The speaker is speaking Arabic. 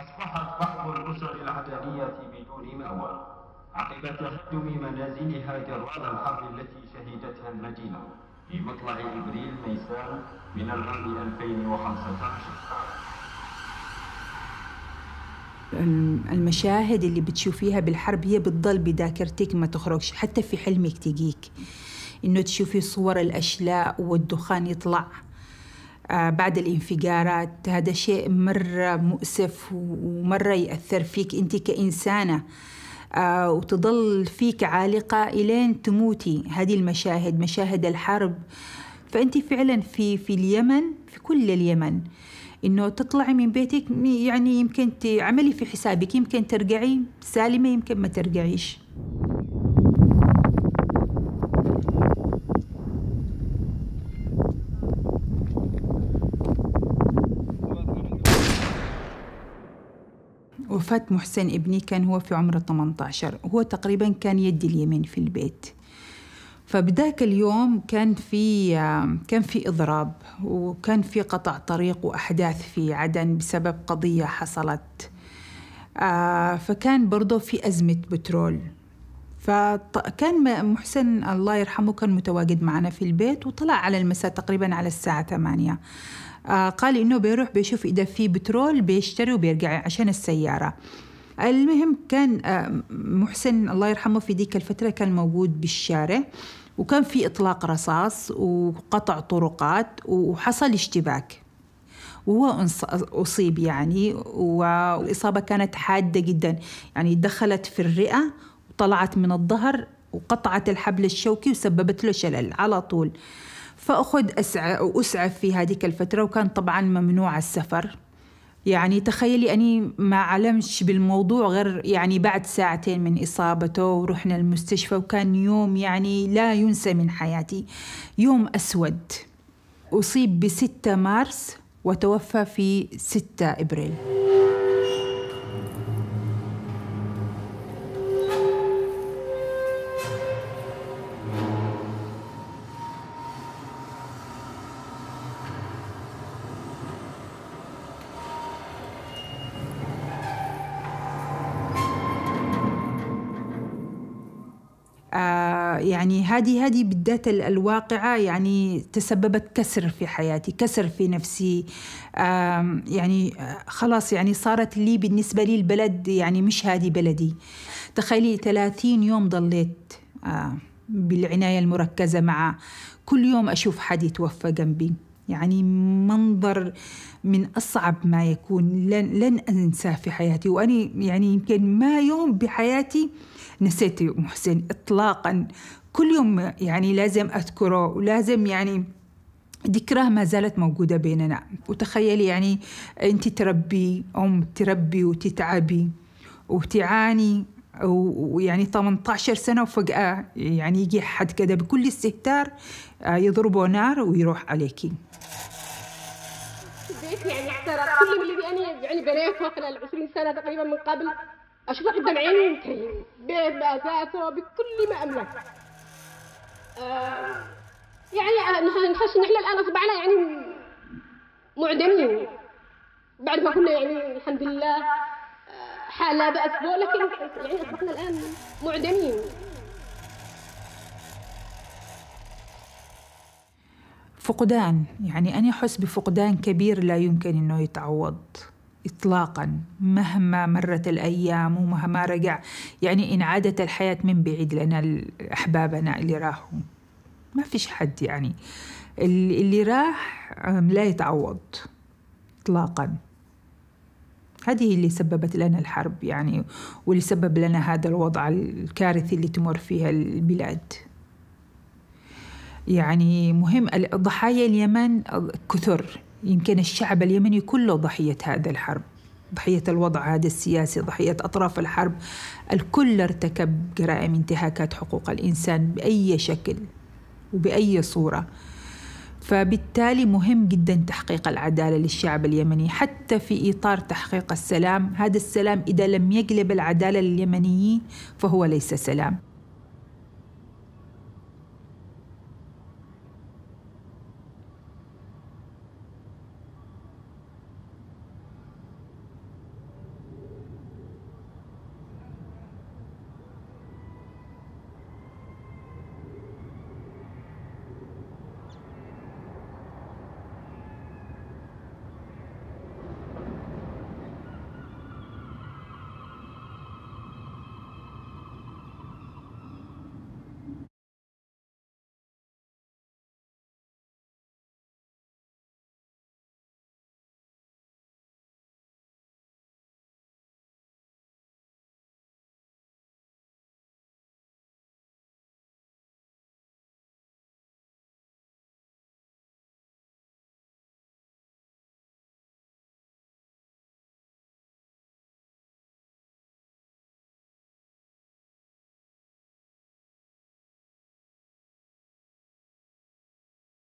أصبحت بعض الأسر العددية بدون مأوى عقب تهدم منازلها جراء الحرب التي شهدتها المدينة في مطلع إبريل نيسان من العام 2015 المشاهد اللي بتشوفيها بالحرب هي بتضل بذاكرتك ما تخرجش حتى في حلمك تجيك انه تشوفي صور الاشلاء والدخان يطلع آه، بعد الانفجارات هذا شيء مرة مؤسف ومرة يأثر فيك أنت كإنسانة آه، وتظل فيك عالقة إلين تموتي هذه المشاهد مشاهد الحرب فأنت فعلا في في اليمن في كل اليمن انه تطلعي من بيتك يعني يمكن عملي في حسابك يمكن ترجعي سالمه يمكن ما ترجعيش وفاة محسن ابني كان هو في عمر 18 وهو تقريبا كان يدي اليمين في البيت فبذاك اليوم كان في كان في اضراب وكان في قطع طريق واحداث في عدن بسبب قضيه حصلت آه، فكان برضه في ازمه بترول فكان محسن الله يرحمه كان متواجد معنا في البيت وطلع على المساء تقريبا على الساعه 8 آه، قال انه بيروح بيشوف اذا في بترول بيشتري وبيرجع عشان السياره المهم كان آه، محسن الله يرحمه في ديك الفتره كان موجود بالشارع وكان في اطلاق رصاص وقطع طرقات وحصل اشتباك وهو أصيب يعني والإصابة كانت حادة جدا يعني دخلت في الرئة وطلعت من الظهر وقطعت الحبل الشوكي وسببت له شلل على طول فأخذ أسعى وأسعف في هذيك الفترة وكان طبعا ممنوع السفر يعني تخيلي أني ما علمش بالموضوع غير يعني بعد ساعتين من إصابته ورحنا المستشفى وكان يوم يعني لا ينسى من حياتي يوم أسود أصيب بستة مارس وتوفى في ستة إبريل آه، يعني هذه هذه بالذات الواقعة يعني تسببت كسر في حياتي كسر في نفسي يعني آه، خلاص يعني صارت لي بالنسبة لي البلد يعني مش هذه بلدي تخيلي 30 يوم ضليت آه، بالعناية المركزة مع كل يوم أشوف حد يتوفى جنبي يعني منظر من أصعب ما يكون لن, لن أنساه في حياتي وأني يعني يمكن ما يوم بحياتي نسيت محسن إطلاقا كل يوم يعني لازم أذكره ولازم يعني ذكراه ما زالت موجودة بيننا وتخيلي يعني أنت تربي أم تربي وتتعبي وتعاني ويعني 18 سنة وفجأة يعني يجي حد كده بكل استهتار آه، يضربه نار ويروح عليكي البيت يعني احترق كل اللي انا يعني بنيته خلال 20 سنة تقريبا من قبل اشوفه قدام عيني بيت باساسه بكل ما أملك آه، يعني آه، نحس إن إحنا الآن أصبحنا يعني معدمين بعد ما كنا يعني الحمد لله حالة بأس لكن يعني أصبحنا الآن معدمين فقدان يعني أنا أحس بفقدان كبير لا يمكن أنه يتعوض إطلاقا مهما مرت الأيام ومهما رجع يعني إن عادت الحياة من بعيد لنا أحبابنا اللي راحوا ما فيش حد يعني اللي راح لا يتعوض إطلاقاً هذه اللي سببت لنا الحرب يعني واللي سبب لنا هذا الوضع الكارثي اللي تمر فيها البلاد يعني مهم ضحايا اليمن كثر يمكن الشعب اليمني كله ضحية هذا الحرب ضحية الوضع هذا السياسي ضحية أطراف الحرب الكل ارتكب جرائم انتهاكات حقوق الإنسان بأي شكل وبأي صورة فبالتالي مهم جدا تحقيق العداله للشعب اليمني حتى في اطار تحقيق السلام هذا السلام اذا لم يجلب العداله لليمنيين فهو ليس سلام